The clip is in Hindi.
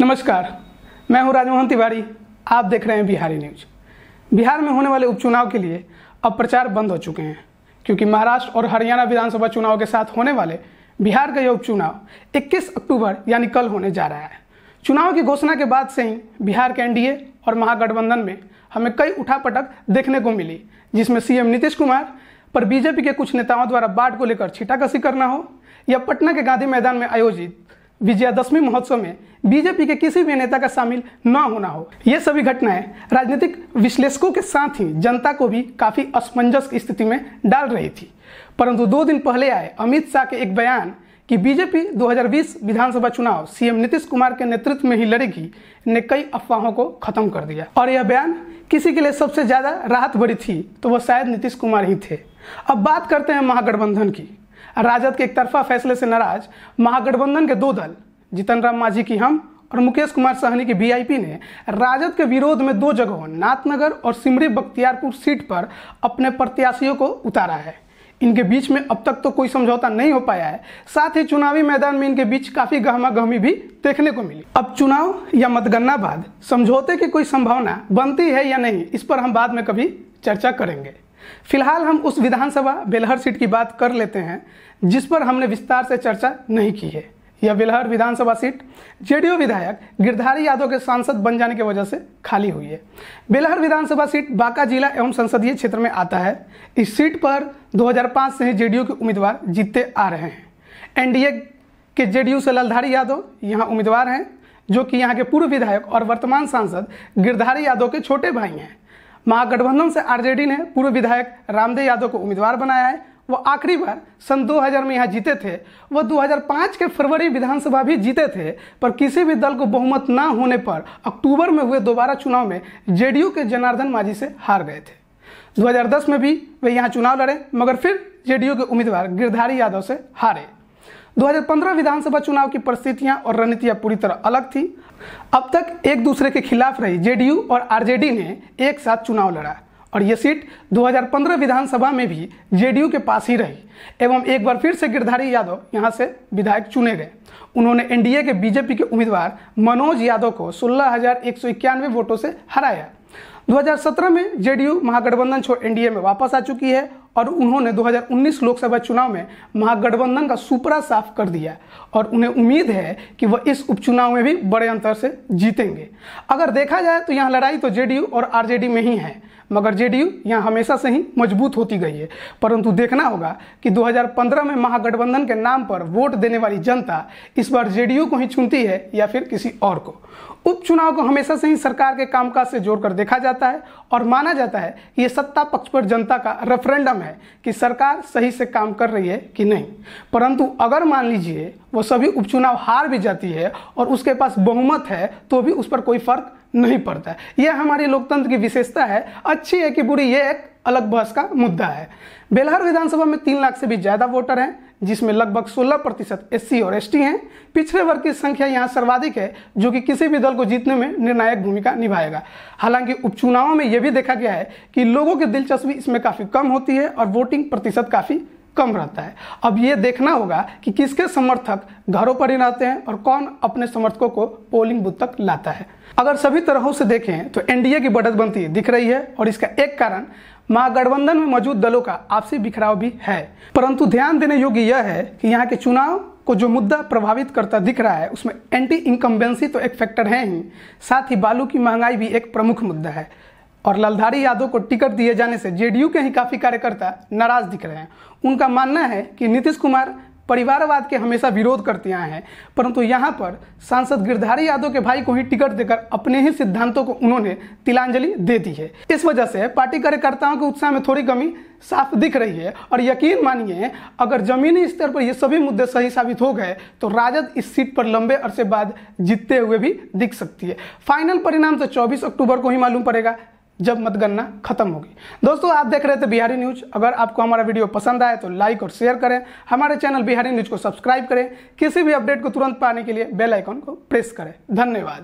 नमस्कार मैं हूं राजमोहन तिवारी आप देख रहे हैं बिहारी न्यूज बिहार में होने वाले उपचुनाव के लिए अब प्रचार बंद हो चुके हैं क्योंकि महाराष्ट्र और हरियाणा विधानसभा चुनाव के साथ होने वाले बिहार का यह उपचुनाव 21 अक्टूबर यानी कल होने जा रहा है चुनाव की घोषणा के बाद से ही बिहार के एनडीए और महागठबंधन में हमें कई उठापटक देखने को मिली जिसमें सीएम नीतीश कुमार पर बीजेपी के कुछ नेताओं द्वारा बाढ़ को लेकर छिटाकसी करना हो या पटना के गांधी मैदान में आयोजित विजयादशमी महोत्सव में बीजेपी के किसी भी नेता का शामिल न होना हो ये सभी घटनाएं राजनीतिक विश्लेषकों के साथ ही जनता को भी काफी असमंजस की स्थिति में डाल रही थी परंतु दो दिन पहले आए अमित शाह के एक बयान कि बीजेपी 2020 विधानसभा चुनाव सीएम नीतीश कुमार के नेतृत्व में ही लड़ेगी ने कई अफवाहों को खत्म कर दिया और यह बयान किसी के लिए सबसे ज्यादा राहत भरी थी तो वह शायद नीतीश कुमार ही थे अब बात करते हैं महागठबंधन की राजद के एक तरफा फैसले से नाराज महागठबंधन के दो दल जीतन राम मांझी की हम और मुकेश कुमार सहनी के बीआईपी ने राजद के विरोध में दो जगहों नाथनगर और सिमरी बख्तियारपुर सीट पर अपने प्रत्याशियों को उतारा है इनके बीच में अब तक तो कोई समझौता नहीं हो पाया है साथ ही चुनावी मैदान में इनके बीच काफी गहमा गहमी भी देखने को मिली अब चुनाव या मतगणना बाद समझौते की कोई संभावना बनती है या नहीं इस पर हम बाद में कभी चर्चा करेंगे फिलहाल हम उस विधानसभा बेलहर सीट की बात कर लेते हैं जिस पर हमने विस्तार से चर्चा नहीं की है यह बेलहर विधानसभा सीट जेडीयू विधायक गिरधारी यादव के सांसद बन जाने की वजह से खाली हुई है बेलहर विधानसभा सीट बांका जिला एवं संसदीय क्षेत्र में आता है इस सीट पर 2005 से ही जेडीयू के उम्मीदवार जीतते आ रहे हैं एनडीए के जेडीयू से ललधारी यादव यहाँ उम्मीदवार हैं जो कि यहाँ के पूर्व विधायक और वर्तमान सांसद गिरधारी यादव के छोटे भाई हैं महागठबंधन से आरजेडी ने पूर्व विधायक रामदेव यादव को उम्मीदवार बनाया है वो आखिरी बार सन 2000 में यहाँ जीते थे वो 2005 के फरवरी विधानसभा भी जीते थे पर किसी भी दल को बहुमत ना होने पर अक्टूबर में हुए दोबारा चुनाव में जेडीयू के जनार्दन माझी से हार गए थे 2010 में भी वे यहाँ चुनाव लड़े मगर फिर जेडीयू के उम्मीदवार गिरधारी यादव से हारे 2015 विधानसभा चुनाव की परिस्थितियां और रणनीतियां पूरी तरह अलग थी अब तक एक दूसरे के खिलाफ रही जेडीयू और आरजेडी ने एक साथ चुनाव लड़ा और ये सीट 2015 विधानसभा में भी जेडीयू के पास ही रही एवं एक बार फिर से गिरधारी यादव यहाँ से विधायक चुने गए उन्होंने एनडीए के बीजेपी के उम्मीदवार मनोज यादव को सोलह वोटों से हराया 2017 में जेडीयू महागठबंधन छोड़ एनडीए में वापस आ चुकी है और उन्होंने 2019 लोकसभा चुनाव में महागठबंधन का सुपरा साफ कर दिया और उन्हें उम्मीद है कि वह इस उपचुनाव में भी बड़े अंतर से जीतेंगे अगर देखा जाए तो यहाँ लड़ाई तो जेडीयू और आरजेडी में ही है मगर जेडीयू यहाँ हमेशा से ही मजबूत होती गई है परंतु देखना होगा कि 2015 में महागठबंधन के नाम पर वोट देने वाली जनता इस बार जेडीयू को ही चुनती है या फिर किसी और को उपचुनाव को हमेशा से ही सरकार के कामकाज से जोड़कर देखा जाता है और माना जाता है कि ये सत्ता पक्ष पर जनता का रेफरेंडम है कि सरकार सही से काम कर रही है कि नहीं परंतु अगर मान लीजिए वो सभी उपचुनाव हार भी जाती है और उसके पास बहुमत है तो भी उस पर कोई फर्क नहीं पड़ता यह हमारी लोकतंत्र की विशेषता है अच्छी है कि बुरी यह एक अलग बहस का मुद्दा है बेलहर विधानसभा में तीन लाख से भी ज़्यादा वोटर हैं जिसमें लगभग 16 प्रतिशत एस और एस हैं पिछड़े वर्ग की संख्या यहाँ सर्वाधिक है जो कि किसी भी दल को जीतने में निर्णायक भूमिका निभाएगा हालांकि उपचुनावों में यह भी देखा गया है कि लोगों की दिलचस्पी इसमें काफ़ी कम होती है और वोटिंग प्रतिशत काफ़ी कम रहता है अब ये देखना होगा कि किसके समर्थक घरों पर ही रहते हैं और कौन अपने समर्थकों को पोलिंग बूथ तक लाता है अगर सभी तरहों से देखें तो एनडीए की बढ़त बनती दिख रही है और इसका एक कारण महागठबंधन में मौजूद दलों का आपसी बिखराव भी है परंतु ध्यान देने योग्य यह है कि यहाँ के चुनाव को जो मुद्दा प्रभावित करता दिख रहा है उसमें एंटी इनकम्बेंसी तो एक फैक्टर है ही साथ ही बालू की महंगाई भी एक प्रमुख मुद्दा है और ललधारी यादव को टिकट दिए जाने से जेडीयू के ही काफ़ी कार्यकर्ता नाराज दिख रहे हैं उनका मानना है कि नीतीश कुमार परिवारवाद के हमेशा विरोध करते आए हैं परंतु यहाँ पर सांसद गिरधारी यादव के भाई को ही टिकट देकर अपने ही सिद्धांतों को उन्होंने तिलांजलि दे दी है इस वजह से पार्टी कार्यकर्ताओं के उत्साह में थोड़ी कमी साफ दिख रही है और यकीन मानिए अगर जमीनी स्तर पर ये सभी मुद्दे सही साबित हो गए तो राजद इस सीट पर लंबे अरसे बाद जीतते हुए भी दिख सकती है फाइनल परिणाम तो 24 अक्टूबर को ही मालूम पड़ेगा जब मतगणना खत्म होगी दोस्तों आप देख रहे थे बिहारी न्यूज अगर आपको हमारा वीडियो पसंद आए तो लाइक और शेयर करें हमारे चैनल बिहारी न्यूज को सब्सक्राइब करें किसी भी अपडेट को तुरंत पाने के लिए बेल को प्रेस करें धन्यवाद